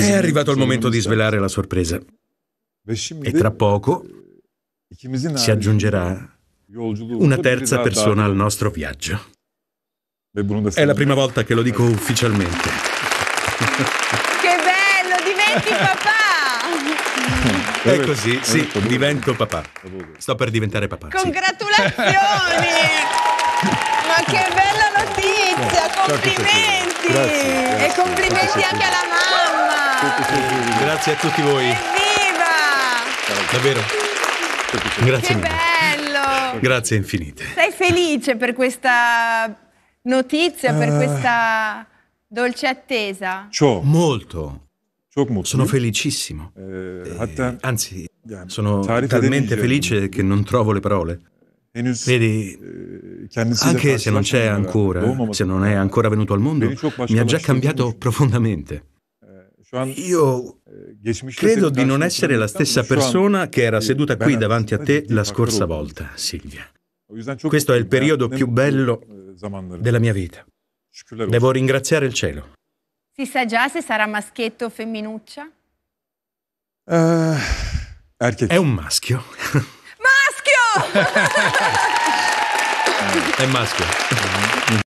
È arrivato il momento di svelare la sorpresa. E tra poco si aggiungerà una terza persona al nostro viaggio. È la prima volta che lo dico ufficialmente. Che bello, diventi papà! È così, sì, divento papà. Sto per diventare papà. Congratulazioni! Ma che bella notizia! Complimenti! E complimenti anche alla mamma! grazie a tutti voi. Evviva! Davvero. Grazie che bello! Grazie infinite. Sei felice per questa notizia, per eh. questa dolce attesa? Ciò. Molto. Sono felicissimo. Eh, eh anzi, sono talmente felice che non trovo le parole. Vedi, eh, anche se non c'è ancora, se non è ancora venuto al mondo, mi ha già cambiato profondamente. Io eh, credo di non essere la stessa persona che era seduta qui davanti a eh, te la scorsa volta, Silvia. Questo è il periodo più bello della mia vita. Devo ringraziare il cielo. Si sa già se sarà maschietto o femminuccia? Uh, è un maschio. Maschio! è maschio. Mm-hmm.